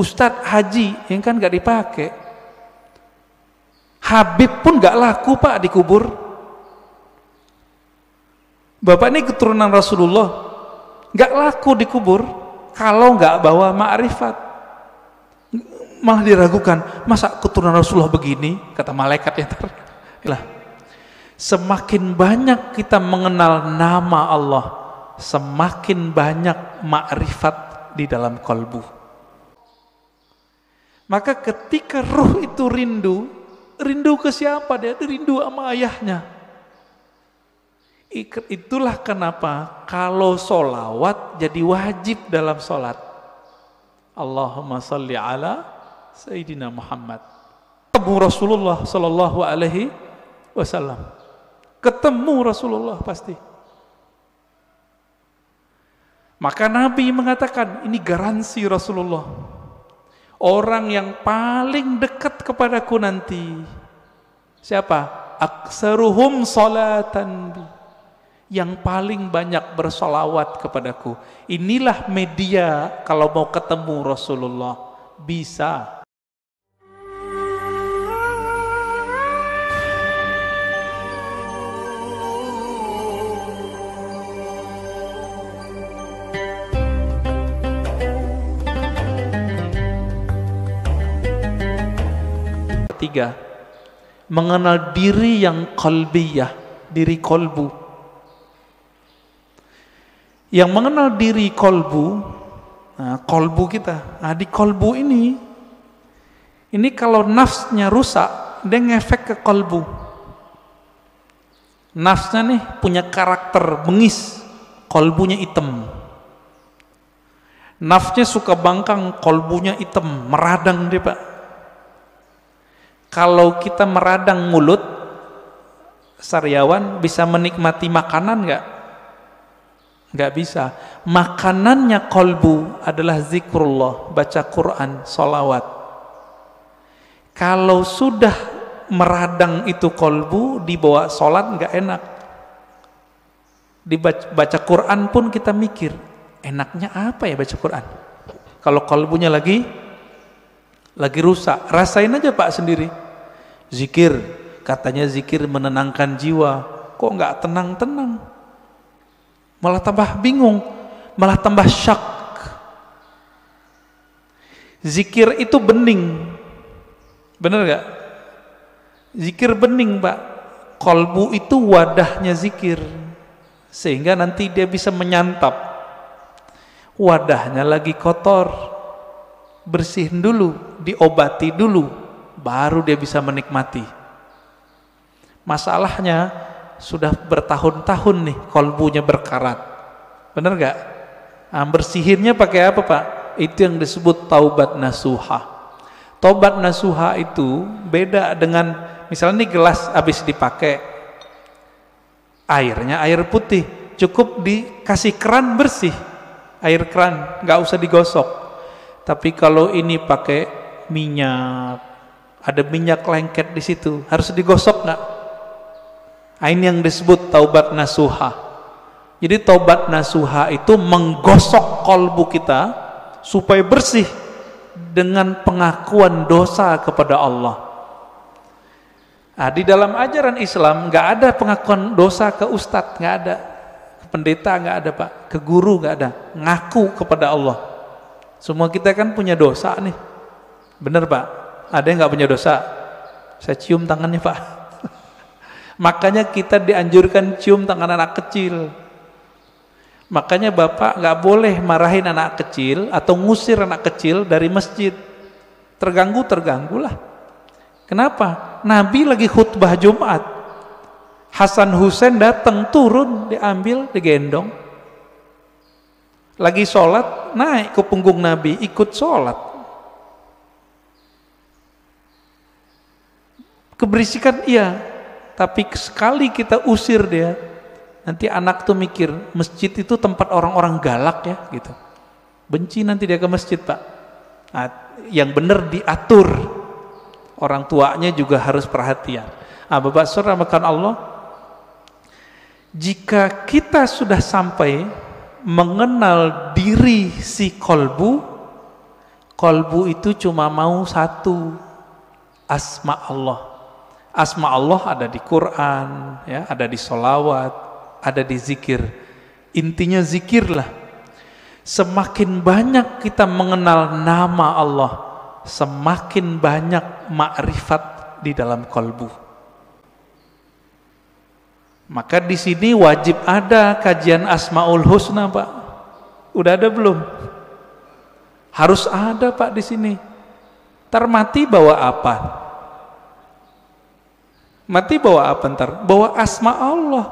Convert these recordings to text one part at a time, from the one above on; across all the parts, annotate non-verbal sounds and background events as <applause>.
Ustadz haji yang kan gak dipakai Habib pun gak laku pak dikubur Bapak ini keturunan Rasulullah gak laku dikubur kalau gak bawa ma'rifat malah diragukan masa keturunan Rasulullah begini kata malaikat ya Lah. semakin banyak kita mengenal nama Allah semakin banyak ma'rifat di dalam kolbu maka ketika ruh itu rindu, rindu ke siapa dia? Rindu sama ayahnya. Itulah kenapa kalau solawat jadi wajib dalam solat. Allahumma salli ala Sayyidina Muhammad. Ketemu Rasulullah Sallallahu Alaihi Wasallam. Ketemu Rasulullah pasti. Maka Nabi mengatakan ini garansi Rasulullah. Orang yang paling dekat kepadaku nanti. Siapa? Aksaruhum salatan Yang paling banyak bersolawat kepadaku. Inilah media kalau mau ketemu Rasulullah. Bisa ketiga mengenal diri yang kolbiyah diri kolbu yang mengenal diri kolbu nah, kolbu kita nah, di kolbu ini ini kalau nafsnya rusak dia ngefek ke kolbu nafsnya nih punya karakter mengis kolbunya hitam nafsnya suka bangkang kolbunya hitam meradang dia pak kalau kita meradang mulut sariawan bisa menikmati makanan nggak? Nggak bisa. Makanannya kolbu adalah zikrullah, baca Quran, solawat. Kalau sudah meradang itu kolbu, dibawa sholat nggak enak. Dibaca Quran pun kita mikir, enaknya apa ya baca Quran? Kalau kolbunya lagi lagi rusak, rasain aja Pak sendiri. Zikir, katanya zikir menenangkan jiwa. Kok nggak tenang-tenang? Malah tambah bingung, malah tambah syak. Zikir itu bening. bener gak? Zikir bening, Pak. Kolbu itu wadahnya zikir. Sehingga nanti dia bisa menyantap. Wadahnya lagi kotor. Bersihin dulu, diobati dulu baru dia bisa menikmati. Masalahnya sudah bertahun-tahun nih kolbunya berkarat. Benar gak? Nah, bersihinnya pakai apa pak? Itu yang disebut taubat nasuha. Taubat nasuha itu beda dengan misalnya ini gelas habis dipakai airnya air putih cukup dikasih keran bersih air keran gak usah digosok tapi kalau ini pakai minyak ada minyak lengket di situ harus digosok nggak nah, ini yang disebut taubat nasuha jadi taubat nasuha itu menggosok kolbu kita supaya bersih dengan pengakuan dosa kepada Allah Nah, di dalam ajaran Islam nggak ada pengakuan dosa ke ustadz, nggak ada ke pendeta, nggak ada pak, ke guru nggak ada, ngaku kepada Allah. Semua kita kan punya dosa nih, bener pak? Ada yang nggak punya dosa? Saya cium tangannya pak. <laughs> Makanya kita dianjurkan cium tangan anak kecil. Makanya bapak nggak boleh marahin anak kecil atau ngusir anak kecil dari masjid. Terganggu terganggulah. Kenapa? Nabi lagi khutbah Jumat. Hasan Husain datang turun diambil digendong lagi sholat naik ke punggung Nabi ikut sholat Keberisikan iya, tapi sekali kita usir dia, nanti anak tuh mikir masjid itu tempat orang-orang galak ya gitu. Benci nanti dia ke masjid pak. Nah, yang benar diatur. Orang tuanya juga harus perhatian. nah, Bapak Surah makan Allah. Jika kita sudah sampai mengenal diri si kolbu, kolbu itu cuma mau satu asma Allah Asma Allah ada di Quran, ya, ada di solawat, ada di zikir. Intinya zikirlah. Semakin banyak kita mengenal nama Allah, semakin banyak makrifat di dalam kalbu. Maka di sini wajib ada kajian Asmaul Husna, Pak. Udah ada belum? Harus ada, Pak, di sini. Termati bawa apa? Mati bawa apa ntar? Bawa asma Allah.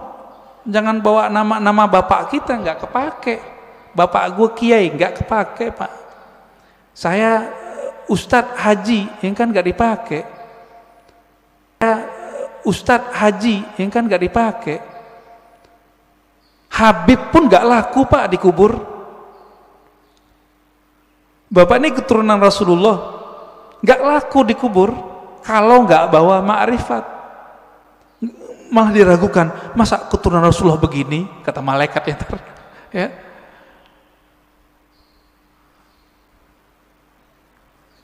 Jangan bawa nama-nama bapak kita nggak kepake. Bapak gue kiai nggak kepake pak. Saya eh, Ustadz Haji yang kan nggak dipake Saya eh, Ustadz Haji yang kan nggak dipake Habib pun nggak laku pak dikubur. Bapak ini keturunan Rasulullah, nggak laku dikubur kalau nggak bawa ma'rifat malah diragukan masa keturunan Rasulullah begini kata malaikat ya, ter, ya.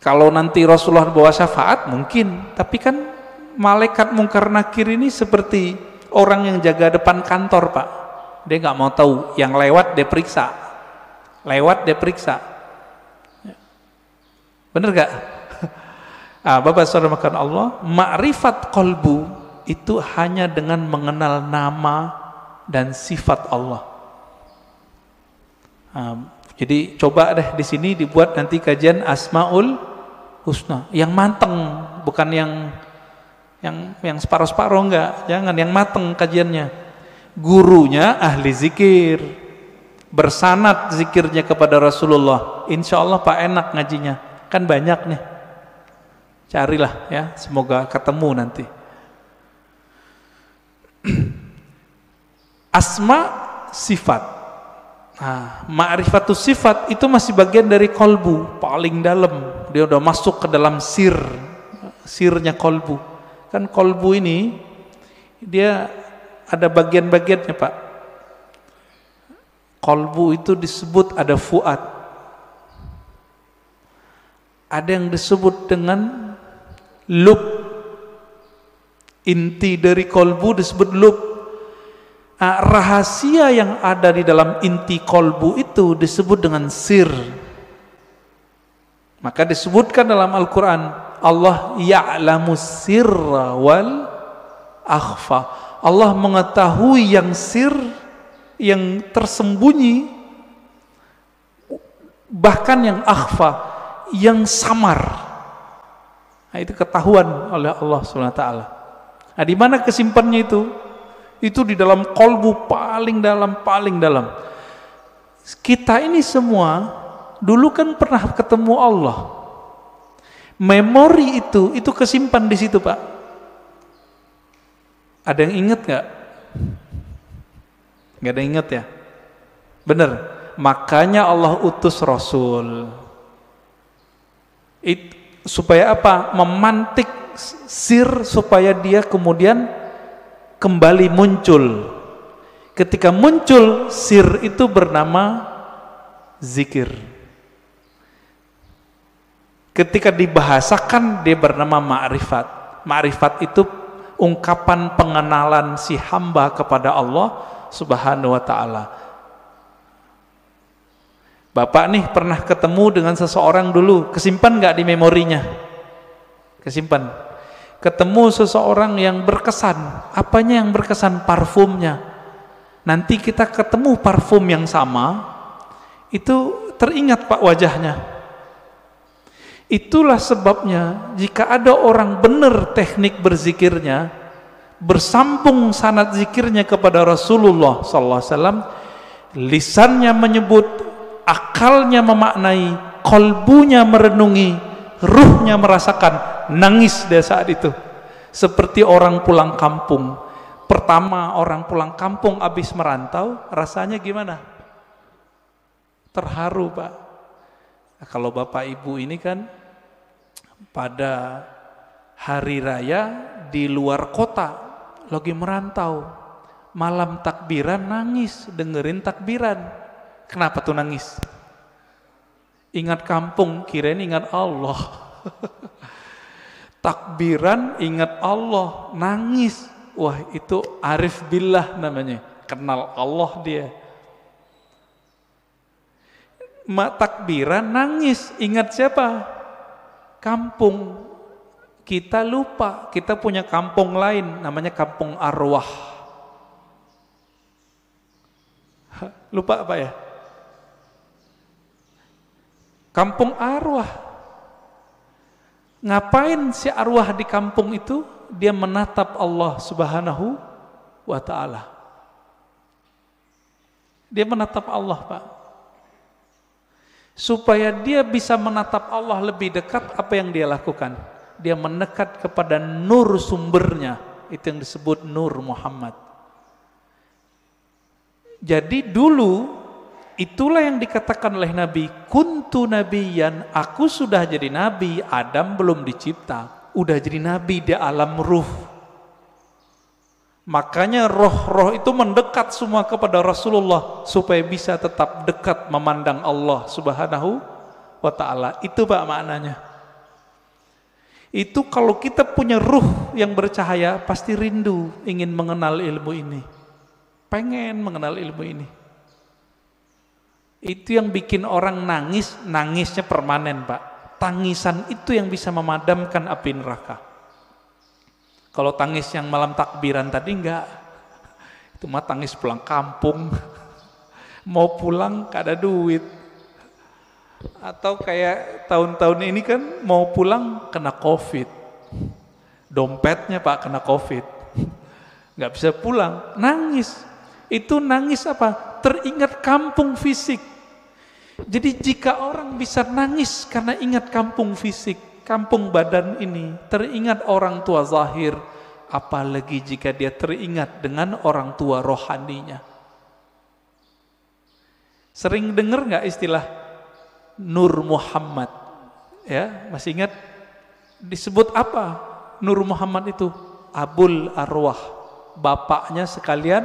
kalau nanti Rasulullah bawa syafaat mungkin tapi kan malaikat mungkar nakir ini seperti orang yang jaga depan kantor pak dia nggak mau tahu yang lewat dia periksa lewat dia periksa bener gak <laughs> ah, bapak saudara makan Allah ma'rifat kolbu itu hanya dengan mengenal nama dan sifat Allah. jadi coba deh di sini dibuat nanti kajian Asmaul Husna yang mateng, bukan yang yang yang separuh-separuh enggak, jangan yang mateng kajiannya. Gurunya ahli zikir. Bersanat zikirnya kepada Rasulullah. Insya Allah Pak enak ngajinya. Kan banyak nih. Carilah ya, semoga ketemu nanti. Asma sifat. Nah, ma'rifatus sifat itu masih bagian dari kolbu, paling dalam. Dia udah masuk ke dalam sir, sirnya kolbu. Kan kolbu ini, dia ada bagian-bagiannya Pak. Kolbu itu disebut ada fuad. Ada yang disebut dengan lub. Inti dari kolbu disebut lub Ah, rahasia yang ada di dalam inti kolbu itu disebut dengan sir. Maka disebutkan dalam Al-Quran, Allah ya'lamu sirra wal akhfa. Allah mengetahui yang sir, yang tersembunyi, bahkan yang akhfa, yang samar. Nah, itu ketahuan oleh Allah SWT. Nah, di mana kesimpannya itu? Itu di dalam kolbu paling dalam, paling dalam. Kita ini semua dulu kan pernah ketemu Allah. Memori itu, itu kesimpan di situ Pak. Ada yang inget nggak? Nggak ada yang inget ya? Bener. Makanya Allah utus Rasul. It, supaya apa? Memantik sir supaya dia kemudian kembali muncul. Ketika muncul, sir itu bernama zikir. Ketika dibahasakan, dia bernama ma'rifat. Ma'rifat itu ungkapan pengenalan si hamba kepada Allah subhanahu wa ta'ala. Bapak nih pernah ketemu dengan seseorang dulu, kesimpan nggak di memorinya? Kesimpan ketemu seseorang yang berkesan. Apanya yang berkesan? Parfumnya. Nanti kita ketemu parfum yang sama, itu teringat pak wajahnya. Itulah sebabnya jika ada orang benar teknik berzikirnya, bersambung sanat zikirnya kepada Rasulullah sallallahu alaihi wasallam, lisannya menyebut, akalnya memaknai, kolbunya merenungi, ruhnya merasakan nangis dia saat itu. Seperti orang pulang kampung. Pertama orang pulang kampung habis merantau, rasanya gimana? Terharu, Pak. Nah, kalau Bapak Ibu ini kan pada hari raya di luar kota, lagi merantau. Malam takbiran nangis, dengerin takbiran. Kenapa tuh nangis? Ingat kampung, kirain ingat Allah. <laughs> takbiran ingat Allah nangis wah itu arif billah namanya kenal Allah dia mak takbiran nangis ingat siapa kampung kita lupa kita punya kampung lain namanya kampung arwah lupa apa ya kampung arwah Ngapain si arwah di kampung itu? Dia menatap Allah Subhanahu wa taala. Dia menatap Allah, Pak. Supaya dia bisa menatap Allah lebih dekat apa yang dia lakukan? Dia mendekat kepada nur sumbernya. Itu yang disebut nur Muhammad. Jadi dulu Itulah yang dikatakan oleh Nabi, kuntu nabiyan, aku sudah jadi nabi, Adam belum dicipta, udah jadi nabi di alam ruh. Makanya roh-roh itu mendekat semua kepada Rasulullah supaya bisa tetap dekat memandang Allah Subhanahu wa taala. Itu Pak maknanya. Itu kalau kita punya ruh yang bercahaya pasti rindu ingin mengenal ilmu ini. Pengen mengenal ilmu ini. Itu yang bikin orang nangis, nangisnya permanen Pak. Tangisan itu yang bisa memadamkan api neraka. Kalau tangis yang malam takbiran tadi enggak. Itu mah tangis pulang kampung. Mau pulang gak ada duit. Atau kayak tahun-tahun ini kan mau pulang kena covid. Dompetnya Pak kena covid. Gak bisa pulang, nangis. Itu nangis apa? Teringat kampung fisik jadi jika orang bisa nangis karena ingat kampung fisik, kampung badan ini, teringat orang tua zahir, apalagi jika dia teringat dengan orang tua rohaninya. Sering dengar nggak istilah Nur Muhammad? Ya, masih ingat disebut apa Nur Muhammad itu? Abul Arwah, bapaknya sekalian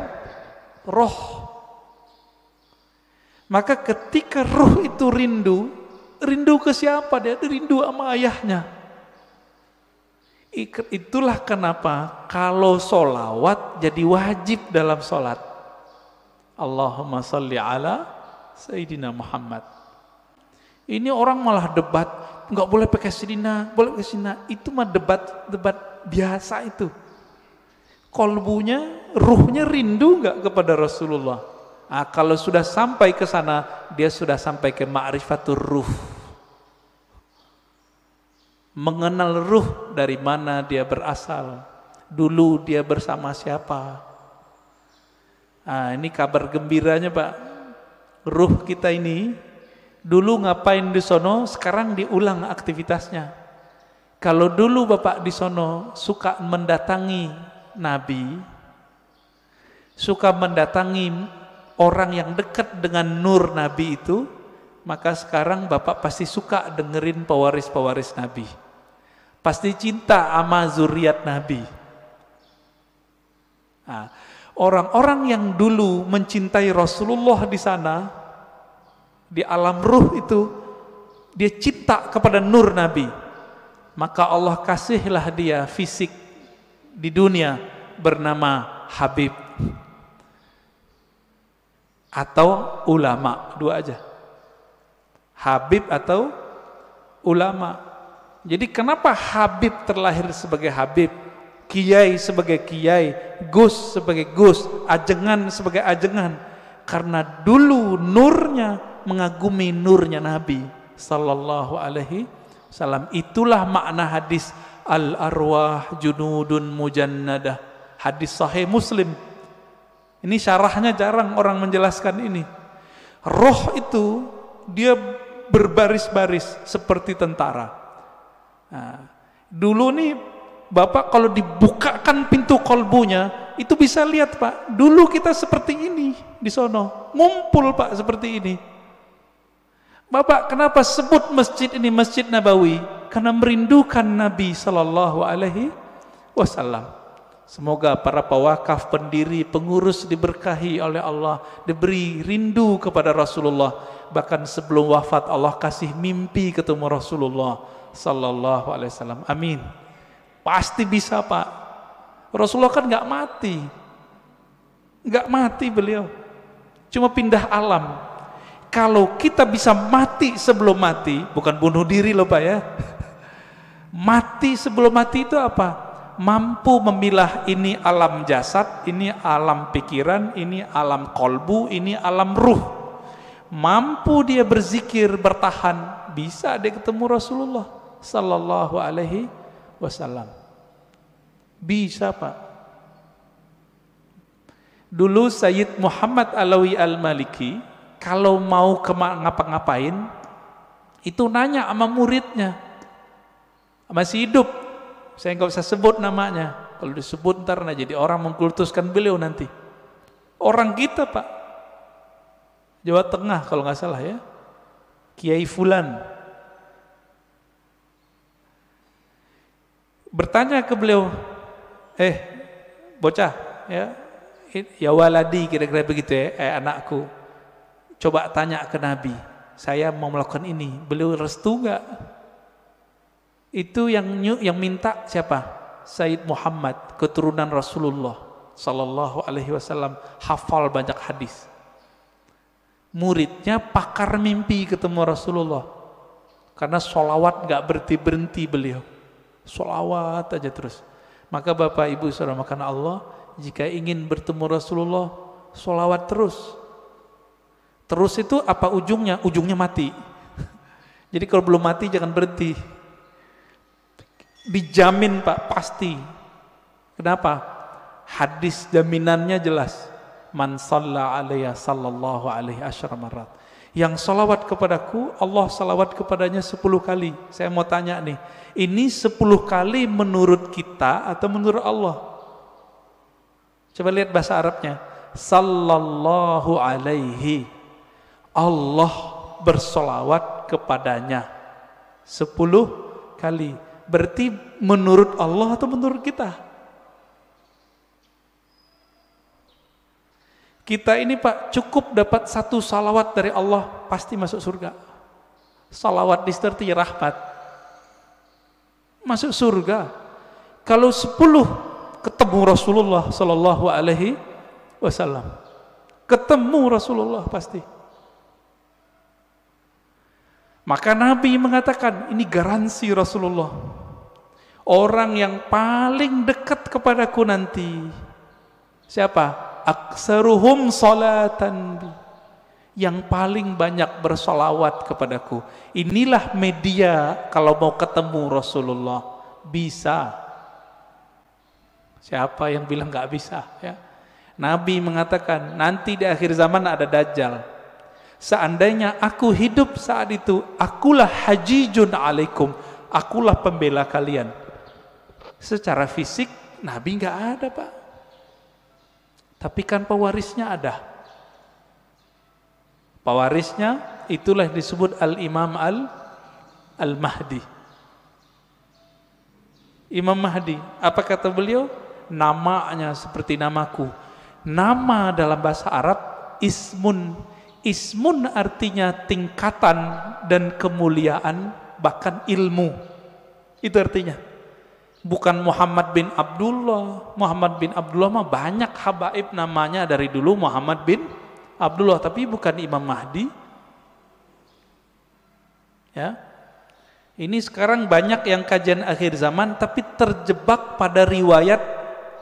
roh maka ketika ruh itu rindu, rindu ke siapa dia? Rindu sama ayahnya. Itulah kenapa kalau solawat jadi wajib dalam solat. Allahumma salli ala Sayyidina Muhammad. Ini orang malah debat, nggak boleh pakai sidina, boleh pakai sidina. Itu mah debat debat biasa itu. Kolbunya, ruhnya rindu nggak kepada Rasulullah? Nah, kalau sudah sampai ke sana, dia sudah sampai ke ma'rifatur ruh. Mengenal ruh dari mana dia berasal. Dulu dia bersama siapa. Nah, ini kabar gembiranya Pak. Ruh kita ini, dulu ngapain di sono, sekarang diulang aktivitasnya. Kalau dulu Bapak di sono suka mendatangi Nabi, suka mendatangi orang yang dekat dengan nur Nabi itu, maka sekarang Bapak pasti suka dengerin pewaris-pewaris Nabi. Pasti cinta sama zuriat Nabi. orang nah, orang-orang yang dulu mencintai Rasulullah di sana, di alam ruh itu, dia cinta kepada nur Nabi. Maka Allah kasihlah dia fisik di dunia bernama Habib atau ulama, dua aja. Habib atau ulama. Jadi kenapa Habib terlahir sebagai Habib, Kiai sebagai Kiai, Gus sebagai Gus, Ajengan sebagai Ajengan? Karena dulu nurnya mengagumi nurnya Nabi sallallahu alaihi salam Itulah makna hadis al arwah junudun mujannadah. Hadis sahih Muslim ini syarahnya jarang orang menjelaskan ini. Roh itu dia berbaris-baris seperti tentara. Nah, dulu nih Bapak kalau dibukakan pintu kolbunya itu bisa lihat Pak. Dulu kita seperti ini di sono, ngumpul Pak seperti ini. Bapak kenapa sebut masjid ini Masjid Nabawi? Karena merindukan Nabi Shallallahu Alaihi Wasallam. Semoga para pewakaf, pendiri, pengurus diberkahi oleh Allah, diberi rindu kepada Rasulullah. Bahkan sebelum wafat Allah kasih mimpi ketemu Rasulullah sallallahu alaihi wasallam. Amin. Pasti bisa, Pak. Rasulullah kan nggak mati. Nggak mati beliau. Cuma pindah alam. Kalau kita bisa mati sebelum mati, bukan bunuh diri loh Pak ya. <laughs> Mati sebelum mati itu apa? mampu memilah ini alam jasad, ini alam pikiran, ini alam kolbu, ini alam ruh. Mampu dia berzikir, bertahan, bisa dia ketemu Rasulullah sallallahu alaihi wasallam. Bisa, Pak. Dulu Sayyid Muhammad Alawi Al-Maliki kalau mau ngapa-ngapain itu nanya sama muridnya. Masih hidup saya nggak usah sebut namanya. Kalau disebut ntar nah jadi orang mengkultuskan beliau nanti. Orang kita pak. Jawa Tengah kalau nggak salah ya. Kiai Fulan. Bertanya ke beliau, eh bocah ya, ya waladi kira-kira begitu ya, eh anakku. Coba tanya ke Nabi, saya mau melakukan ini, beliau restu nggak? Itu yang yang minta siapa? Said Muhammad, keturunan Rasulullah sallallahu alaihi wasallam, hafal banyak hadis. Muridnya pakar mimpi ketemu Rasulullah. Karena solawat nggak berhenti-berhenti beliau. Solawat aja terus. Maka Bapak Ibu Saudara makan Allah, jika ingin bertemu Rasulullah, solawat terus. Terus itu apa ujungnya? Ujungnya mati. <laughs> Jadi kalau belum mati jangan berhenti. Dijamin Pak, pasti. Kenapa? Hadis jaminannya jelas. Man salla alaiya sallallahu alaihi asyar Yang salawat kepadaku, Allah salawat kepadanya 10 kali. Saya mau tanya nih, ini 10 kali menurut kita atau menurut Allah? Coba lihat bahasa Arabnya. Sallallahu alaihi. Allah bersolawat kepadanya. 10 kali berarti menurut Allah atau menurut kita? Kita ini Pak cukup dapat satu salawat dari Allah pasti masuk surga. Salawat disertai rahmat. Masuk surga. Kalau sepuluh ketemu Rasulullah sallallahu alaihi wasallam. Ketemu Rasulullah pasti. Maka Nabi mengatakan ini garansi Rasulullah orang yang paling dekat kepadaku nanti. Siapa? Aksaruhum salatan Yang paling banyak bersolawat kepadaku. Inilah media kalau mau ketemu Rasulullah. Bisa. Siapa yang bilang nggak bisa? Ya. Nabi mengatakan, nanti di akhir zaman ada Dajjal. Seandainya aku hidup saat itu, akulah hajijun alaikum. Akulah pembela kalian Secara fisik Nabi nggak ada pak. Tapi kan pewarisnya ada. Pewarisnya itulah disebut Al-Imam Al Al-Mahdi. Imam Mahdi, apa kata beliau? Namanya seperti namaku. Nama dalam bahasa Arab ismun. Ismun artinya tingkatan dan kemuliaan bahkan ilmu. Itu artinya bukan Muhammad bin Abdullah. Muhammad bin Abdullah mah banyak habaib namanya dari dulu Muhammad bin Abdullah, tapi bukan Imam Mahdi. Ya. Ini sekarang banyak yang kajian akhir zaman tapi terjebak pada riwayat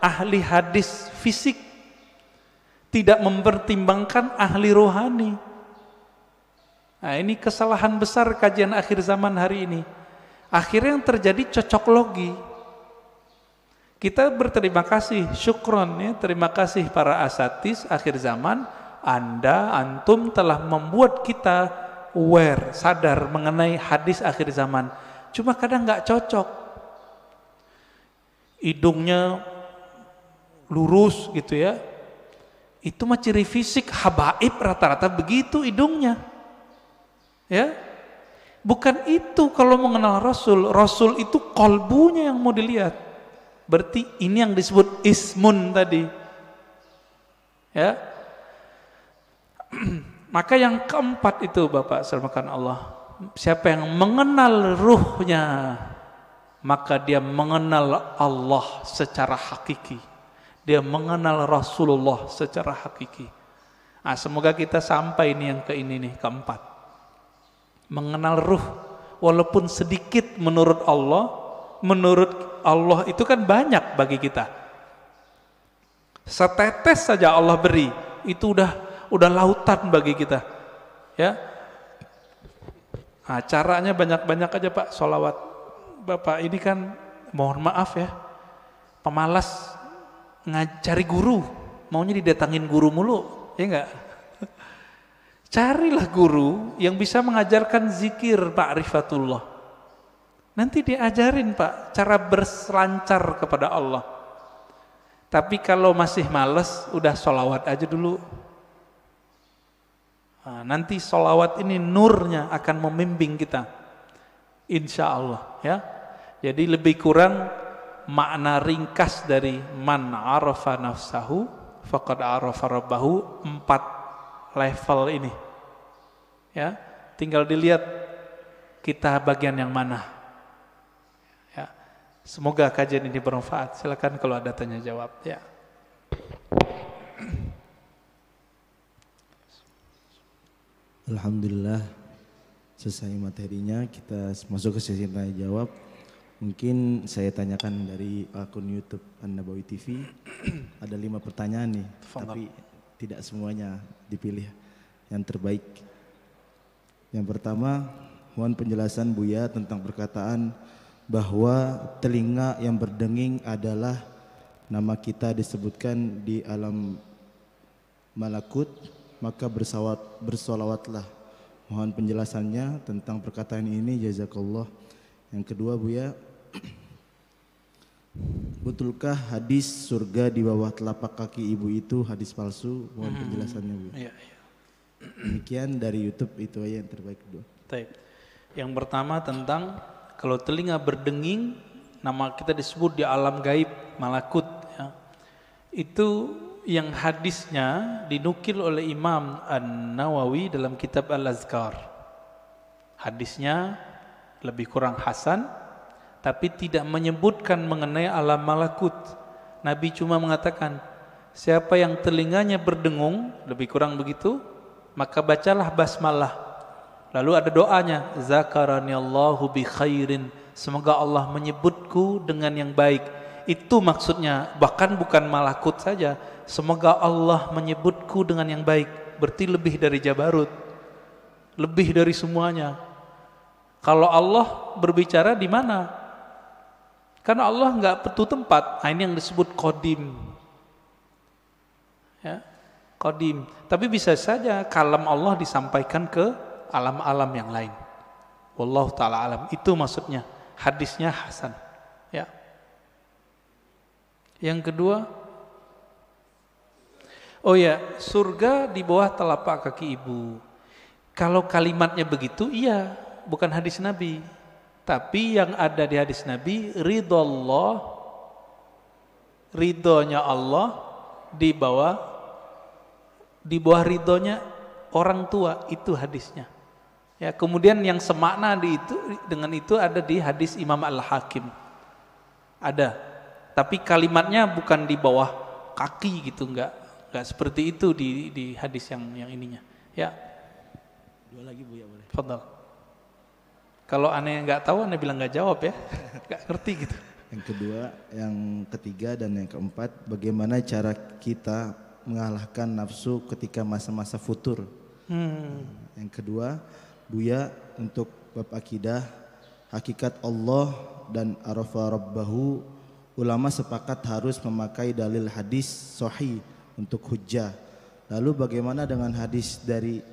ahli hadis fisik. Tidak mempertimbangkan ahli rohani. Nah, ini kesalahan besar kajian akhir zaman hari ini. Akhirnya yang terjadi cocok logi kita berterima kasih, syukron ya, terima kasih para asatis akhir zaman, Anda, Antum telah membuat kita aware, sadar mengenai hadis akhir zaman. Cuma kadang nggak cocok. Hidungnya lurus gitu ya. Itu mah ciri fisik habaib rata-rata begitu hidungnya. Ya, Bukan itu kalau mengenal Rasul. Rasul itu kolbunya yang mau dilihat. Berarti ini yang disebut ismun tadi. Ya. <clears throat> Maka yang keempat itu Bapak selamatkan Allah. Siapa yang mengenal ruhnya, maka dia mengenal Allah secara hakiki. Dia mengenal Rasulullah secara hakiki. Nah, semoga kita sampai ini yang ke ini nih keempat. Mengenal ruh walaupun sedikit menurut Allah menurut Allah itu kan banyak bagi kita. Setetes saja Allah beri, itu udah udah lautan bagi kita. Ya. Nah, caranya banyak-banyak aja Pak solawat. Bapak ini kan mohon maaf ya, pemalas ngajari guru, maunya didatangin guru mulu, ya enggak? Carilah guru yang bisa mengajarkan zikir Pak Rifatullah Nanti diajarin Pak cara berselancar kepada Allah. Tapi kalau masih males, udah solawat aja dulu. Nah, nanti solawat ini nurnya akan membimbing kita. Insya Allah ya. Jadi lebih kurang makna ringkas dari man arafa nafsahu faqad arafa rabbahu empat level ini. Ya, tinggal dilihat kita bagian yang mana. Semoga kajian ini bermanfaat. Silakan kalau ada tanya jawab. Ya. Alhamdulillah selesai materinya kita masuk ke sesi tanya jawab. Mungkin saya tanyakan dari akun YouTube Anda Bawi TV. <clears throat> Ada lima pertanyaan nih, Tufang tapi tidak semuanya dipilih yang terbaik. Yang pertama, mohon penjelasan Buya tentang perkataan bahwa telinga yang berdenging adalah nama kita disebutkan di alam malakut maka bersawat bersolawatlah mohon penjelasannya tentang perkataan ini jazakallah yang kedua Buya <clears throat> Betulkah hadis surga di bawah telapak kaki ibu itu hadis palsu? Mohon hmm. penjelasannya Bu. Ya, ya. <clears throat> Demikian dari YouTube itu aja yang terbaik kedua Yang pertama tentang kalau telinga berdenging, nama kita disebut di alam gaib, malakut. Ya. Itu yang hadisnya dinukil oleh Imam An-Nawawi dalam kitab Al-Azkar. Hadisnya lebih kurang hasan, tapi tidak menyebutkan mengenai alam malakut. Nabi cuma mengatakan, siapa yang telinganya berdengung, lebih kurang begitu, maka bacalah basmalah Lalu ada doanya, Zakarani Allahu bi khairin. Semoga Allah menyebutku dengan yang baik. Itu maksudnya, bahkan bukan malakut saja. Semoga Allah menyebutku dengan yang baik. Berarti lebih dari Jabarut. Lebih dari semuanya. Kalau Allah berbicara di mana? Karena Allah nggak petu tempat. Nah, ini yang disebut kodim. Ya, kodim. Tapi bisa saja kalam Allah disampaikan ke alam-alam yang lain. Wallahu taala alam. Itu maksudnya hadisnya hasan. Ya. Yang kedua Oh ya, surga di bawah telapak kaki ibu. Kalau kalimatnya begitu, iya, bukan hadis Nabi. Tapi yang ada di hadis Nabi, ridho Allah, ridhonya Allah di bawah di bawah ridhonya orang tua itu hadisnya. Ya, kemudian yang semakna di itu dengan itu ada di hadis Imam Al-Hakim. Ada. Tapi kalimatnya bukan di bawah kaki gitu, enggak. Enggak seperti itu di di hadis yang yang ininya. Ya. Dua lagi Bu ya boleh. Fadal. Kalau aneh nggak tahu, aneh bilang nggak jawab ya. <laughs> Nggak ngerti gitu. Yang kedua, yang ketiga dan yang keempat, bagaimana cara kita mengalahkan nafsu ketika masa-masa futur. Hmm. Yang kedua, Buya untuk bab akidah hakikat Allah dan arafa rabbahu ulama sepakat harus memakai dalil hadis sahih untuk hujah. Lalu bagaimana dengan hadis dari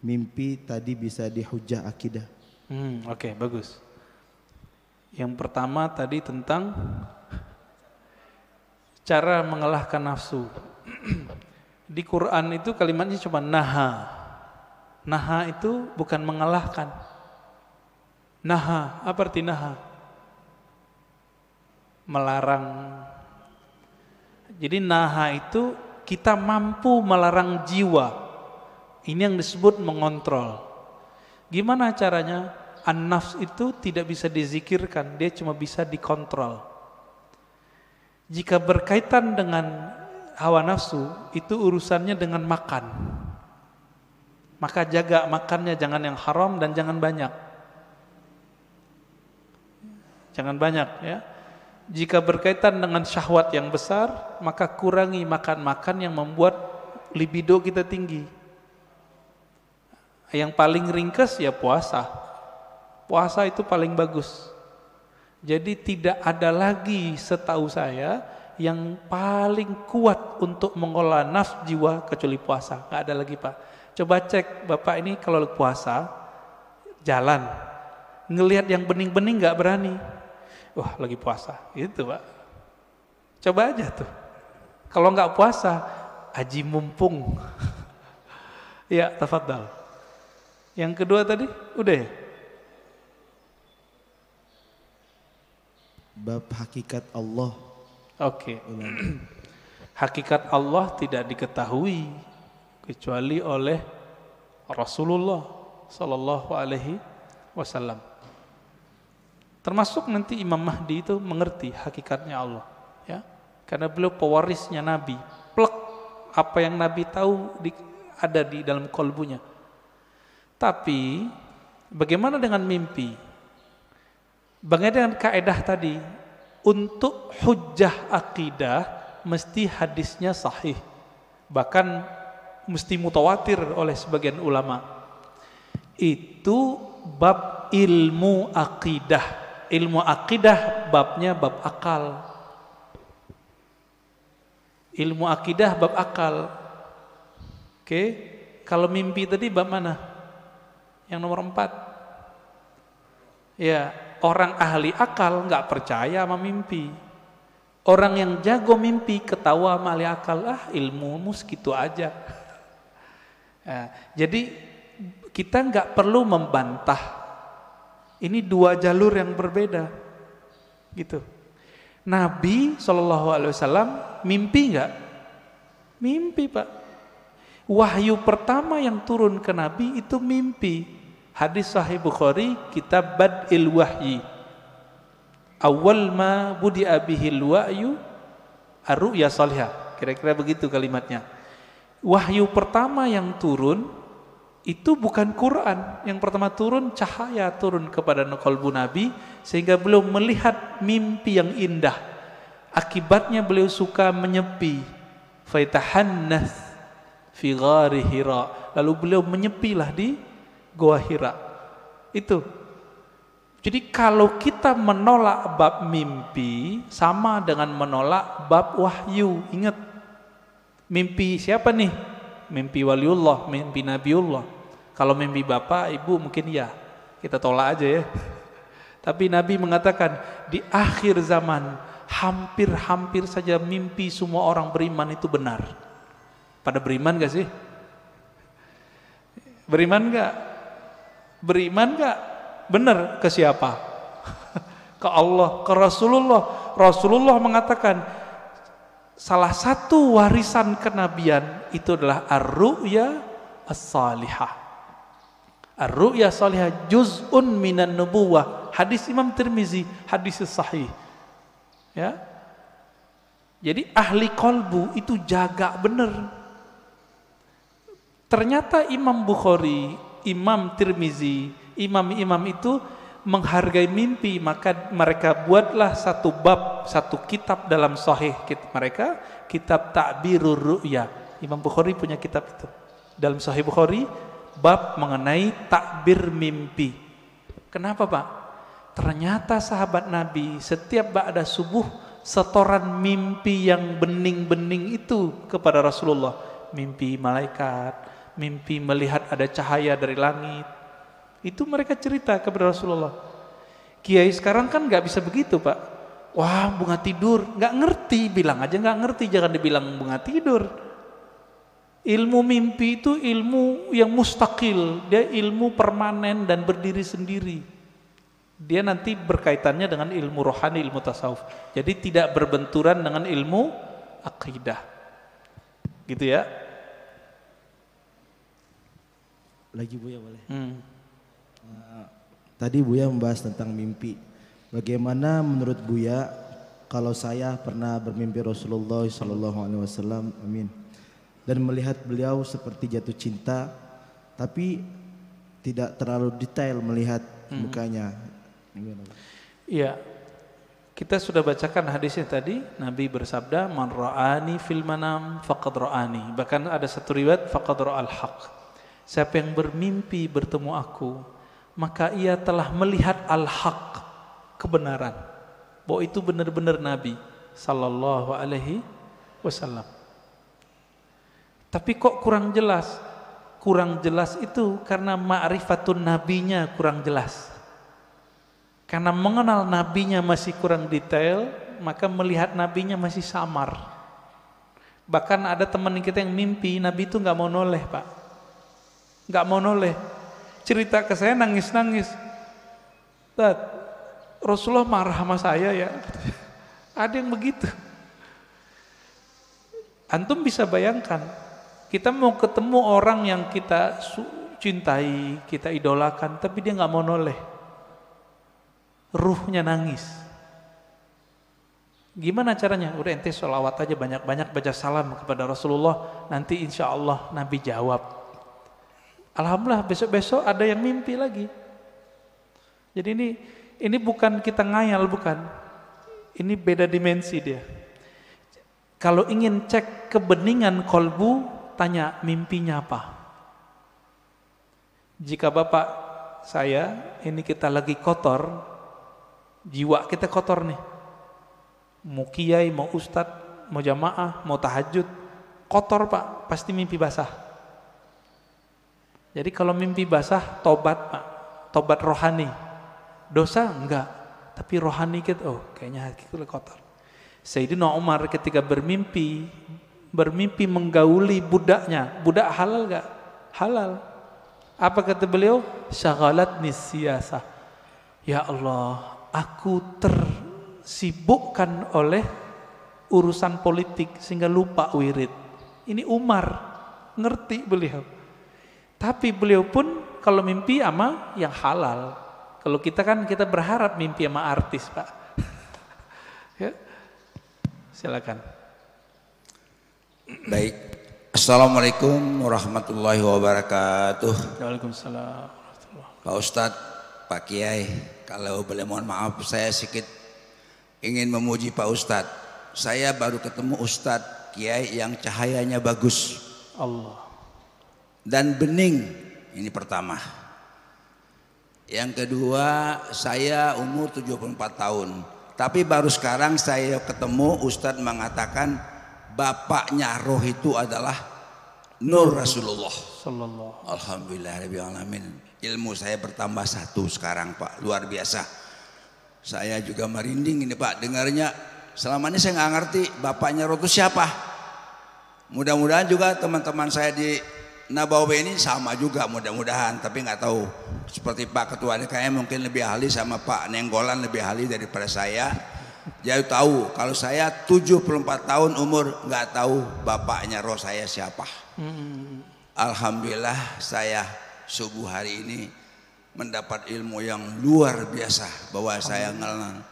mimpi tadi bisa dihujah akidah? Hmm, oke, okay, bagus. Yang pertama tadi tentang cara mengalahkan nafsu. <clears throat> Di Quran itu kalimatnya cuma naha. Naha itu bukan mengalahkan. Naha, apa arti naha? Melarang. Jadi naha itu kita mampu melarang jiwa. Ini yang disebut mengontrol. Gimana caranya? An-nafs itu tidak bisa dizikirkan, dia cuma bisa dikontrol. Jika berkaitan dengan hawa nafsu, itu urusannya dengan makan. Maka jaga makannya jangan yang haram dan jangan banyak. Jangan banyak ya. Jika berkaitan dengan syahwat yang besar, maka kurangi makan-makan yang membuat libido kita tinggi. Yang paling ringkas ya puasa. Puasa itu paling bagus. Jadi tidak ada lagi setahu saya yang paling kuat untuk mengolah nafsu jiwa kecuali puasa. Gak ada lagi pak. Coba cek Bapak ini kalau puasa jalan ngelihat yang bening-bening nggak berani. Wah, lagi puasa. Itu, Pak. Coba aja tuh. Kalau nggak puasa, haji mumpung. <laughs> ya, tafadhal. Yang kedua tadi, udah ya? Bab hakikat Allah. Oke. Okay. <clears throat> hakikat Allah tidak diketahui kecuali oleh Rasulullah Sallallahu Alaihi Wasallam. Termasuk nanti Imam Mahdi itu mengerti hakikatnya Allah, ya, karena beliau pewarisnya Nabi. Plek apa yang Nabi tahu di, ada di dalam kolbunya. Tapi bagaimana dengan mimpi? Bagaimana dengan kaedah tadi? Untuk hujah akidah mesti hadisnya sahih. Bahkan mesti mutawatir oleh sebagian ulama itu bab ilmu akidah ilmu akidah babnya bab akal ilmu akidah bab akal oke kalau mimpi tadi bab mana yang nomor empat ya orang ahli akal nggak percaya sama mimpi Orang yang jago mimpi ketawa sama ahli akal ah ilmumu segitu aja. Ya, jadi kita nggak perlu membantah. Ini dua jalur yang berbeda, gitu. Nabi Shallallahu Alaihi Wasallam mimpi nggak? Mimpi pak. Wahyu pertama yang turun ke Nabi itu mimpi. Hadis Sahih Bukhari kitab Badil Wahyi. Awal ma budi abihil wahyu aru ya salihah. Kira-kira begitu kalimatnya wahyu pertama yang turun itu bukan Quran yang pertama turun cahaya turun kepada kolbu Nabi sehingga beliau melihat mimpi yang indah akibatnya beliau suka menyepi faitahannas fi ghari hira lalu beliau menyepilah di goa Hira itu jadi kalau kita menolak bab mimpi sama dengan menolak bab wahyu ingat Mimpi siapa nih? Mimpi waliullah, mimpi nabiullah. Kalau mimpi bapak, ibu mungkin ya. Kita tolak aja ya. <laughs> Tapi Nabi mengatakan di akhir zaman hampir-hampir saja mimpi semua orang beriman itu benar. Pada beriman gak sih? Beriman gak? Beriman gak? Benar ke siapa? <laughs> ke Allah, ke Rasulullah. Rasulullah mengatakan salah satu warisan kenabian itu adalah ar-ru'ya as-salihah. Ar-ru'ya salihah juz'un minan nubuwah. Hadis Imam Tirmizi, hadis sahih. Ya. Jadi ahli kolbu itu jaga benar. Ternyata Imam Bukhari, Imam Tirmizi, imam-imam itu menghargai mimpi maka mereka buatlah satu bab satu kitab dalam sahih mereka kitab takbirur ru'ya Imam Bukhari punya kitab itu dalam sahih Bukhari bab mengenai takbir mimpi kenapa Pak ternyata sahabat Nabi setiap ba'da subuh setoran mimpi yang bening-bening itu kepada Rasulullah mimpi malaikat mimpi melihat ada cahaya dari langit itu mereka cerita kepada Rasulullah. Kiai sekarang kan nggak bisa begitu pak. Wah bunga tidur, nggak ngerti, bilang aja nggak ngerti, jangan dibilang bunga tidur. Ilmu mimpi itu ilmu yang mustakil, dia ilmu permanen dan berdiri sendiri. Dia nanti berkaitannya dengan ilmu rohani, ilmu tasawuf. Jadi tidak berbenturan dengan ilmu akidah. Gitu ya. Lagi Bu ya boleh. Hmm. Tadi Buya membahas tentang mimpi. Bagaimana menurut Buya kalau saya pernah bermimpi Rasulullah Shallallahu Alaihi Wasallam, amin, dan melihat beliau seperti jatuh cinta, tapi tidak terlalu detail melihat hmm. mukanya. Iya, kita sudah bacakan hadisnya tadi. Nabi bersabda, "Man fil manam faqad Bahkan ada satu riwayat faqad ra'al haq. Siapa yang bermimpi bertemu aku, maka ia telah melihat al-haq, kebenaran. Bahwa itu benar-benar Nabi sallallahu alaihi wasallam. Tapi kok kurang jelas? Kurang jelas itu karena ma'rifatun nabinya kurang jelas. Karena mengenal nabinya masih kurang detail, maka melihat nabinya masih samar. Bahkan ada teman kita yang mimpi nabi itu nggak mau noleh, Pak. Nggak mau noleh cerita ke saya nangis-nangis. Tad, Rasulullah marah sama saya ya. Ada yang begitu. Antum bisa bayangkan, kita mau ketemu orang yang kita cintai, kita idolakan, tapi dia nggak mau noleh. Ruhnya nangis. Gimana caranya? Udah ente sholawat aja banyak-banyak baca salam kepada Rasulullah. Nanti insya Allah Nabi jawab. Alhamdulillah besok-besok ada yang mimpi lagi. Jadi ini ini bukan kita ngayal bukan. Ini beda dimensi dia. Kalau ingin cek kebeningan kolbu, tanya mimpinya apa. Jika bapak saya ini kita lagi kotor, jiwa kita kotor nih. Mau kiai, mau ustadz, mau jamaah, mau tahajud, kotor pak, pasti mimpi basah. Jadi kalau mimpi basah tobat Pak, tobat rohani. Dosa enggak, tapi rohani kita gitu, oh kayaknya hati kita kotor. Sayyidina Umar ketika bermimpi bermimpi menggauli budaknya. Budak halal enggak? Halal. Apa kata beliau? Syagalat nisiyasa. Ya Allah, aku tersibukkan oleh urusan politik sehingga lupa wirid. Ini Umar ngerti beliau. Tapi beliau pun kalau mimpi sama yang halal. Kalau kita kan kita berharap mimpi sama artis, Pak. <laughs> ya. Silakan. Baik. Assalamualaikum warahmatullahi wabarakatuh. Waalaikumsalam. Pak Ustadz, Pak Kiai, kalau boleh mohon maaf saya sedikit ingin memuji Pak Ustadz. Saya baru ketemu Ustadz Kiai yang cahayanya bagus. Allah dan bening. Ini pertama. Yang kedua, saya umur 74 tahun. Tapi baru sekarang saya ketemu Ustadz mengatakan bapaknya roh itu adalah Nur Rasulullah. Sallallahu. Alhamdulillah alamin. Ilmu saya bertambah satu sekarang Pak, luar biasa. Saya juga merinding ini Pak, dengarnya selama ini saya nggak ngerti bapaknya roh itu siapa. Mudah-mudahan juga teman-teman saya di Nabawi ini sama juga mudah-mudahan tapi nggak tahu seperti Pak Ketua DKM mungkin lebih ahli sama Pak Nenggolan lebih ahli daripada saya jadi tahu kalau saya 74 tahun umur nggak tahu bapaknya roh saya siapa Alhamdulillah saya subuh hari ini mendapat ilmu yang luar biasa bahwa saya ngelang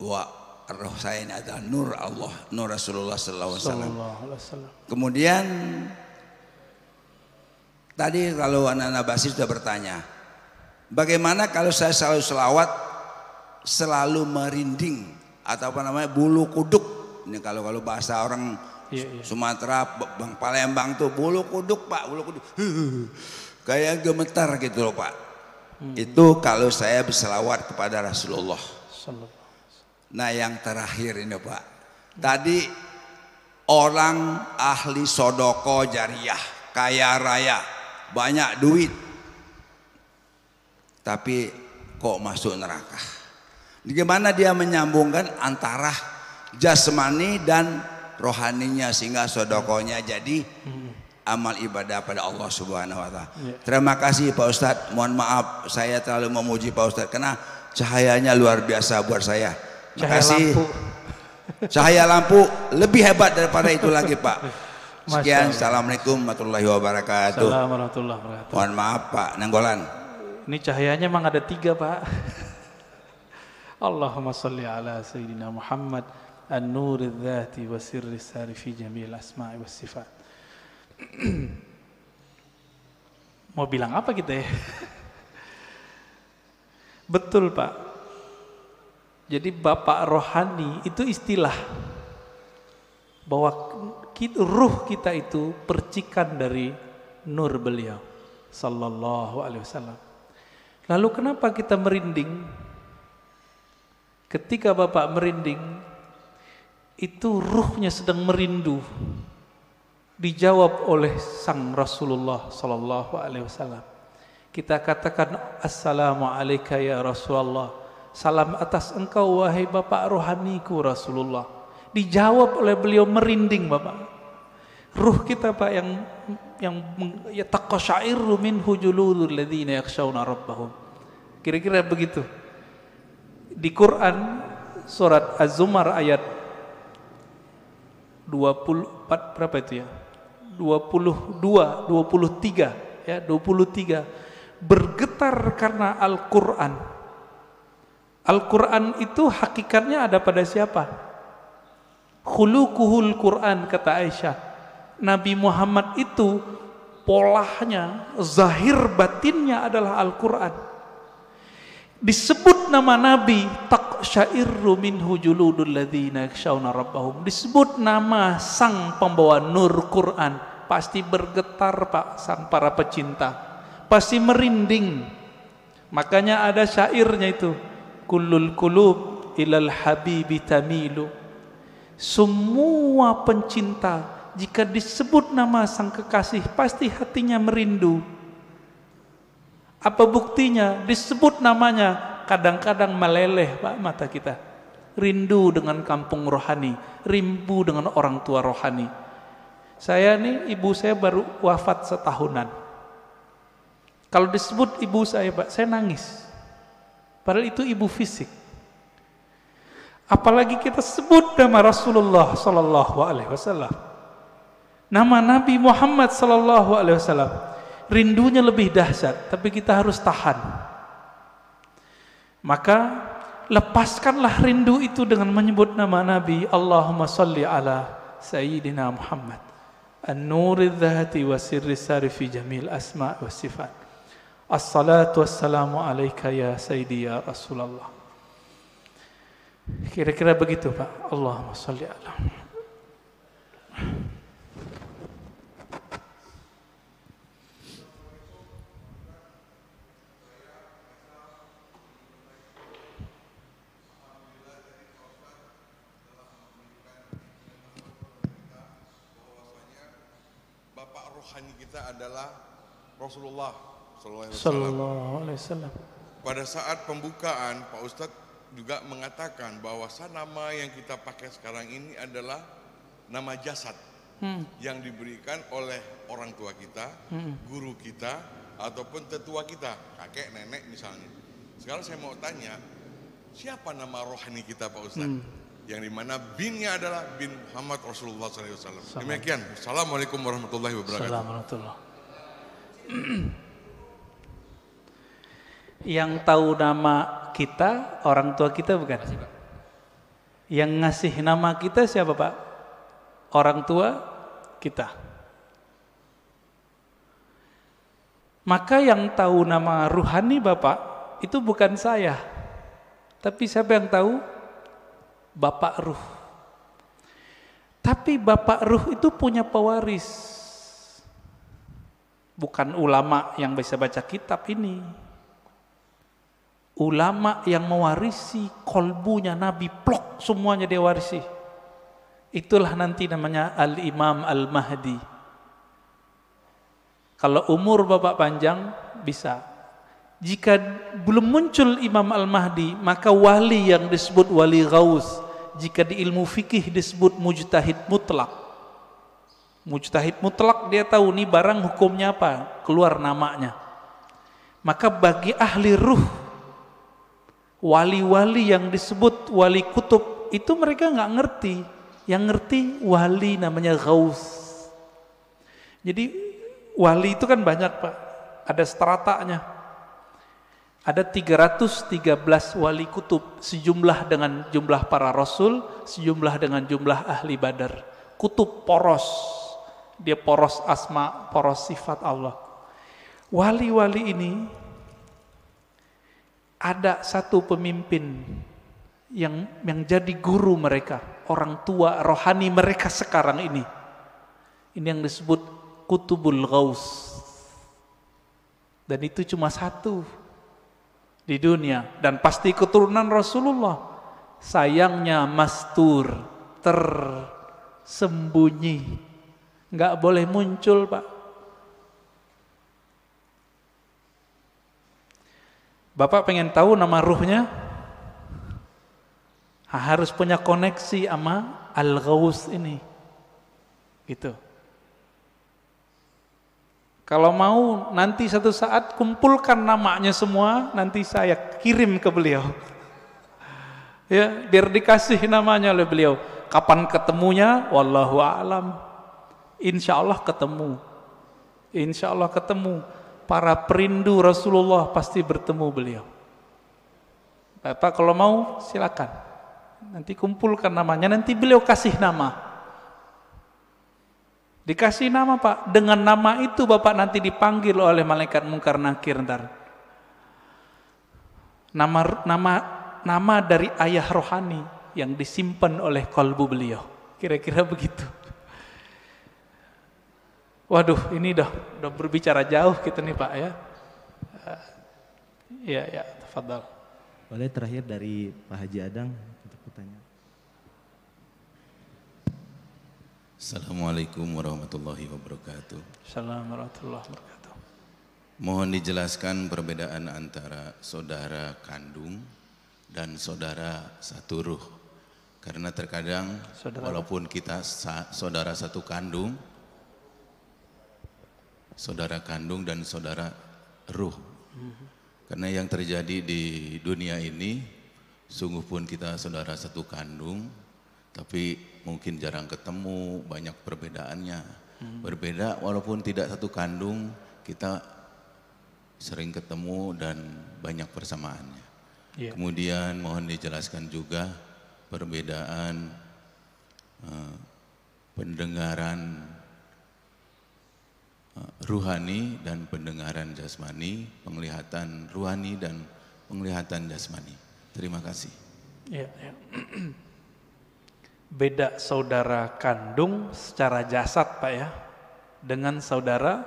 wa roh saya ini adalah nur Allah nur Rasulullah SAW kemudian Tadi kalau anak-anak basis sudah bertanya, bagaimana kalau saya selalu selawat, selalu merinding atau apa namanya bulu kuduk? Ini kalau kalau bahasa orang iya, iya. Sumatera, Bang Palembang tuh bulu kuduk pak, bulu kuduk, <laughs> kayak gemetar gitu loh pak. Hmm. Itu kalau saya berselawat kepada Rasulullah. Nah yang terakhir ini pak, tadi orang ahli sodoko jariah kaya raya banyak duit tapi kok masuk neraka bagaimana dia menyambungkan antara jasmani dan rohaninya sehingga sodokonya jadi amal ibadah pada Allah Subhanahu wa taala. Ya. Terima kasih Pak Ustadz, mohon maaf saya terlalu memuji Pak Ustadz karena cahayanya luar biasa buat saya. Terima kasih. Cahaya lampu lebih hebat daripada itu lagi Pak. <laughs> Sekian, assalamualaikum warahmatullahi wabarakatuh. warahmatullahi wabarakatuh. Mohon maaf Pak Nanggolan. Ini cahayanya memang ada tiga Pak. <laughs> Allahumma salli ala Sayyidina Muhammad an-nur al-Dhati wa sirri sari fi jamil asma'i wa sifat. <clears throat> Mau bilang apa kita ya? <laughs> Betul Pak. Jadi bapak rohani itu istilah bahwa ruh kita itu percikan dari nur beliau sallallahu alaihi wasallam. Lalu kenapa kita merinding? Ketika Bapak merinding, itu ruhnya sedang merindu. Dijawab oleh sang Rasulullah sallallahu alaihi wasallam. Kita katakan assalamu alayka ya Rasulullah. Salam atas engkau wahai Bapak rohaniku Rasulullah Dijawab oleh beliau merinding Bapak. Ruh kita Pak yang yang yataqashairu minhu juludul ladzina yakhshawna rabbahum. Kira-kira begitu. Di Quran surat Az-Zumar ayat 24 berapa itu ya? 22, 23 ya, 23 bergetar karena Al-Qur'an. Al-Quran itu hakikatnya ada pada siapa? Khulukuhul Quran kata Aisyah. Nabi Muhammad itu polahnya, zahir batinnya adalah Al-Quran. Disebut nama Nabi, tak syairru min hujuludul ladhina yakshawna rabbahum. Disebut nama sang pembawa nur Quran. Pasti bergetar pak sang para pecinta. Pasti merinding. Makanya ada syairnya itu. Kullul kulub ilal habibi tamilu semua pencinta jika disebut nama sang kekasih pasti hatinya merindu. Apa buktinya? Disebut namanya kadang-kadang meleleh Pak mata kita. Rindu dengan kampung rohani, rindu dengan orang tua rohani. Saya nih ibu saya baru wafat setahunan. Kalau disebut ibu saya Pak, saya nangis. Padahal itu ibu fisik. Apalagi kita sebut nama Rasulullah Sallallahu Alaihi Wasallam, nama Nabi Muhammad Sallallahu Alaihi Wasallam, rindunya lebih dahsyat, tapi kita harus tahan. Maka lepaskanlah rindu itu dengan menyebut nama Nabi Allahumma salli ala Sayyidina Muhammad An-Nuril Zahati wa Sirri Sarifi Jamil Asma' wa Sifat As-salatu wassalamu alaika ya Sayyidi ya Rasulullah Kira-kira begitu Pak. Allahumma salli ala. rohani kita adalah Rasulullah Sallallahu Alaihi Wasallam. Pada saat pembukaan, Pak Ustadz juga mengatakan bahwa nama yang kita pakai sekarang ini adalah nama jasad hmm. yang diberikan oleh orang tua kita, hmm. guru kita, ataupun tetua kita, kakek, nenek misalnya. Sekarang saya mau tanya, siapa nama rohani kita Pak Ustaz? Hmm. Yang dimana binnya adalah bin Muhammad Rasulullah SAW. Demikian. Assalamualaikum warahmatullahi wabarakatuh. Assalamualaikum <clears throat> Yang tahu nama kita orang tua kita bukan? Masih, Pak. Yang ngasih nama kita siapa Pak? Orang tua kita. Maka yang tahu nama ruhani Bapak itu bukan saya. Tapi siapa yang tahu? Bapak Ruh. Tapi Bapak Ruh itu punya pewaris. Bukan ulama yang bisa baca kitab ini ulama yang mewarisi kolbunya Nabi plok semuanya dia warisi itulah nanti namanya Al-Imam Al-Mahdi kalau umur bapak panjang bisa jika belum muncul Imam Al-Mahdi maka wali yang disebut wali gaus jika di ilmu fikih disebut mujtahid mutlak mujtahid mutlak dia tahu nih barang hukumnya apa keluar namanya maka bagi ahli ruh wali-wali yang disebut wali kutub itu mereka nggak ngerti yang ngerti wali namanya Gaus jadi wali itu kan banyak Pak ada stratanya ada 313 wali kutub sejumlah dengan jumlah para rasul sejumlah dengan jumlah ahli badar kutub poros dia poros asma poros sifat Allah wali-wali ini ada satu pemimpin yang yang jadi guru mereka, orang tua rohani mereka sekarang ini. Ini yang disebut Kutubul Gaus, Dan itu cuma satu di dunia dan pasti keturunan Rasulullah. Sayangnya mastur tersembunyi. Enggak boleh muncul, Pak. Bapak pengen tahu nama ruhnya? Harus punya koneksi sama Al-Ghaus ini. Gitu. Kalau mau nanti satu saat kumpulkan namanya semua, nanti saya kirim ke beliau. <laughs> ya, biar dikasih namanya oleh beliau. Kapan ketemunya? Wallahu a'lam. Insya Allah ketemu. Insya Allah ketemu para perindu Rasulullah pasti bertemu beliau. Bapak kalau mau silakan. Nanti kumpulkan namanya, nanti beliau kasih nama. Dikasih nama Pak, dengan nama itu Bapak nanti dipanggil oleh malaikat mungkar nakir ntar. Nama nama nama dari ayah rohani yang disimpan oleh kolbu beliau. Kira-kira begitu. Waduh, ini dah udah berbicara jauh kita nih Pak ya. Iya, ya, tafadhal. Boleh terakhir dari Pak Haji Adang untuk pertanyaan. Assalamualaikum warahmatullahi wabarakatuh. Assalamualaikum warahmatullahi wabarakatuh. Mohon dijelaskan perbedaan antara saudara kandung dan saudara satu ruh. Karena terkadang saudara. walaupun kita saudara satu kandung, saudara kandung dan saudara ruh. Karena yang terjadi di dunia ini sungguh pun kita saudara satu kandung, tapi mungkin jarang ketemu, banyak perbedaannya. Berbeda walaupun tidak satu kandung, kita sering ketemu dan banyak persamaannya. Yeah. Kemudian mohon dijelaskan juga perbedaan uh, pendengaran ruhani dan pendengaran jasmani, penglihatan ruhani dan penglihatan jasmani. Terima kasih. Ya, ya. <clears throat> Beda saudara kandung secara jasad, Pak ya, dengan saudara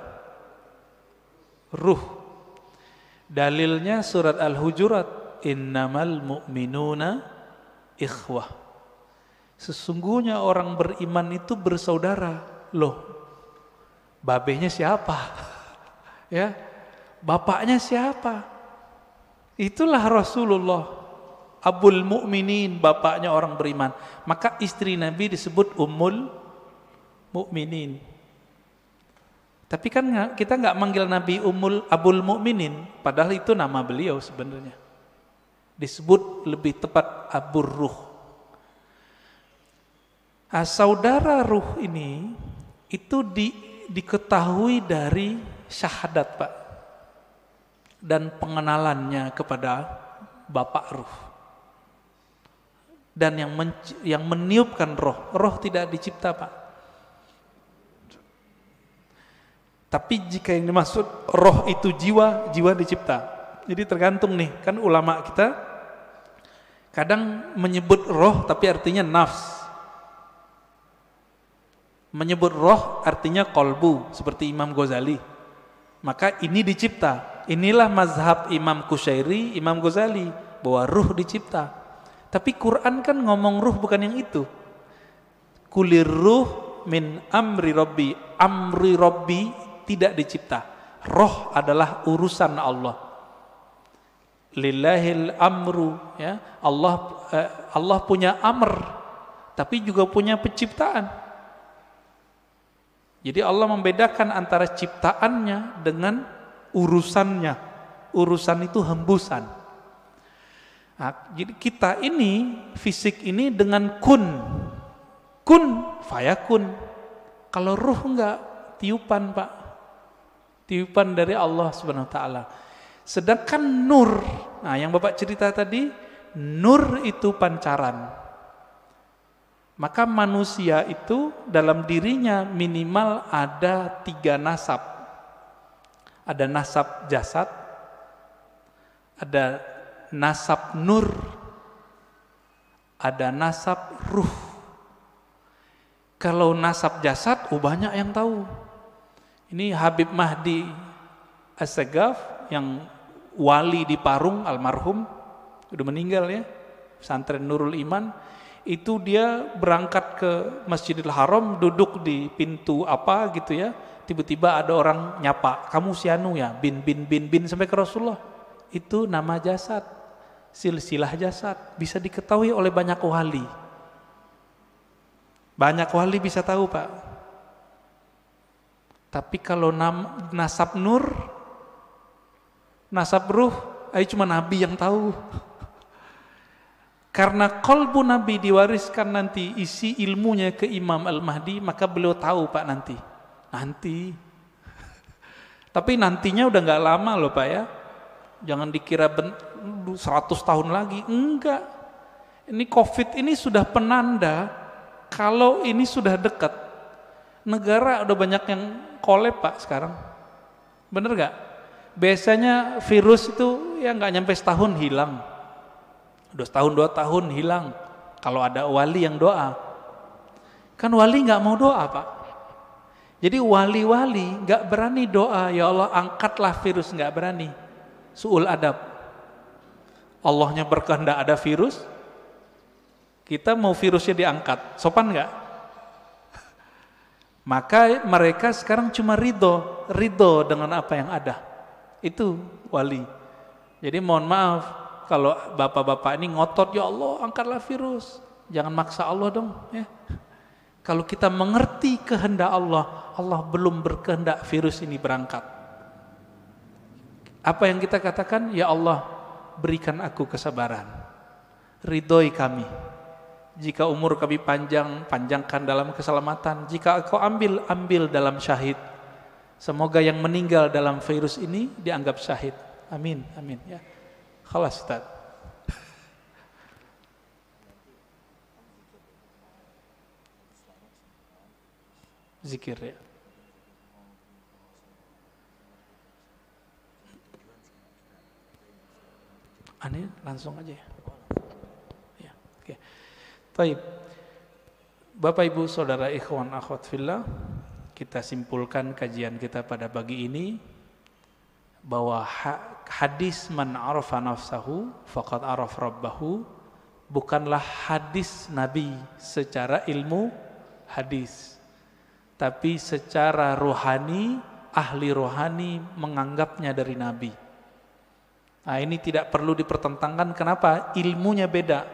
ruh. Dalilnya surat Al-Hujurat, innamal mu'minuna ikhwah. Sesungguhnya orang beriman itu bersaudara. Loh, babehnya siapa? <laughs> ya. Bapaknya siapa? Itulah Rasulullah. Abul Mukminin, bapaknya orang beriman. Maka istri Nabi disebut Ummul Mukminin. Tapi kan kita nggak manggil Nabi Ummul Abul Mukminin, padahal itu nama beliau sebenarnya. Disebut lebih tepat Abu Ruh. Nah, saudara Ruh ini itu di diketahui dari syahadat Pak dan pengenalannya kepada Bapak Ruh dan yang men, yang meniupkan roh roh tidak dicipta Pak tapi jika yang dimaksud roh itu jiwa jiwa dicipta jadi tergantung nih kan ulama kita kadang menyebut roh tapi artinya nafs menyebut roh artinya kolbu seperti Imam Ghazali maka ini dicipta inilah mazhab Imam Kusairi, Imam Ghazali bahwa ruh dicipta tapi Quran kan ngomong ruh bukan yang itu kulir ruh min amri robbi amri robbi tidak dicipta roh adalah urusan Allah lillahil amru ya Allah eh, Allah punya amr tapi juga punya penciptaan jadi Allah membedakan antara ciptaannya dengan urusannya. Urusan itu hembusan. Nah, jadi kita ini, fisik ini dengan kun. Kun, fayakun. Kalau ruh enggak, tiupan pak. Tiupan dari Allah subhanahu wa ta'ala. Sedangkan nur, nah yang Bapak cerita tadi, nur itu pancaran. Maka manusia itu dalam dirinya minimal ada tiga nasab. Ada nasab jasad, ada nasab nur, ada nasab ruh. Kalau nasab jasad, oh banyak yang tahu. Ini Habib Mahdi Assegaf yang wali di Parung almarhum, udah meninggal ya, pesantren Nurul Iman itu dia berangkat ke Masjidil Haram, duduk di pintu apa gitu ya, tiba-tiba ada orang nyapa, kamu si Anu ya, bin bin bin bin sampai ke Rasulullah. Itu nama jasad, silsilah jasad, bisa diketahui oleh banyak wali. Banyak wali bisa tahu pak. Tapi kalau nam, nasab nur, nasab ruh, ayo cuma nabi yang tahu. Karena kalbu Nabi diwariskan nanti isi ilmunya ke Imam Al-Mahdi, maka beliau tahu Pak nanti. Nanti. <laughs> Tapi nantinya udah nggak lama loh Pak ya. Jangan dikira 100 tahun lagi. Enggak. Ini COVID ini sudah penanda kalau ini sudah dekat. Negara udah banyak yang kolep Pak sekarang. Bener gak? Biasanya virus itu ya nggak nyampe setahun hilang Udah setahun dua tahun hilang. Kalau ada wali yang doa. Kan wali nggak mau doa Pak. Jadi wali-wali nggak berani doa. Ya Allah angkatlah virus nggak berani. Su'ul adab. Allahnya berkehendak ada virus. Kita mau virusnya diangkat. Sopan nggak? <laughs> Maka mereka sekarang cuma ridho. Ridho dengan apa yang ada. Itu wali. Jadi mohon maaf kalau bapak-bapak ini ngotot ya Allah angkatlah virus jangan maksa Allah dong ya kalau kita mengerti kehendak Allah Allah belum berkehendak virus ini berangkat apa yang kita katakan ya Allah berikan aku kesabaran ridhoi kami jika umur kami panjang panjangkan dalam keselamatan jika aku ambil ambil dalam syahid semoga yang meninggal dalam virus ini dianggap syahid amin amin ya Khalas Ustaz. Zikir ya. Aneh langsung aja ya. ya Oke. Okay. Bapak Ibu Saudara Ikhwan Akhwat Villa, kita simpulkan kajian kita pada pagi ini bahwa hadis man arafa nafsahu faqad araf rabbahu bukanlah hadis Nabi secara ilmu hadis tapi secara rohani ahli rohani menganggapnya dari Nabi nah ini tidak perlu dipertentangkan kenapa ilmunya beda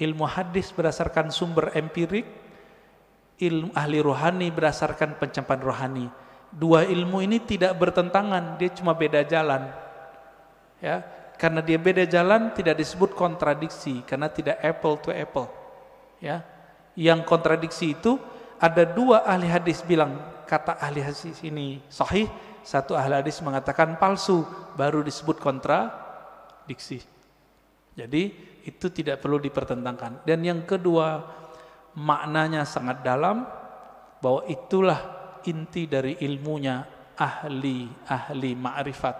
ilmu hadis berdasarkan sumber empirik ilmu ahli rohani berdasarkan pencapaian rohani dua ilmu ini tidak bertentangan, dia cuma beda jalan. Ya, karena dia beda jalan tidak disebut kontradiksi karena tidak apple to apple. Ya. Yang kontradiksi itu ada dua ahli hadis bilang kata ahli hadis ini sahih, satu ahli hadis mengatakan palsu, baru disebut kontradiksi. Jadi itu tidak perlu dipertentangkan. Dan yang kedua, maknanya sangat dalam bahwa itulah inti dari ilmunya ahli ahli ma'rifat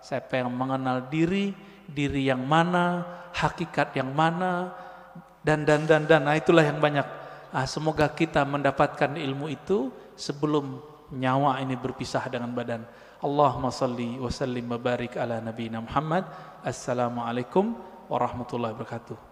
siapa yang mengenal diri diri yang mana hakikat yang mana dan dan dan dan nah itulah yang banyak ah, semoga kita mendapatkan ilmu itu sebelum nyawa ini berpisah dengan badan Allahumma salli wa sallim wa barik ala nabiyina Muhammad assalamualaikum warahmatullahi wabarakatuh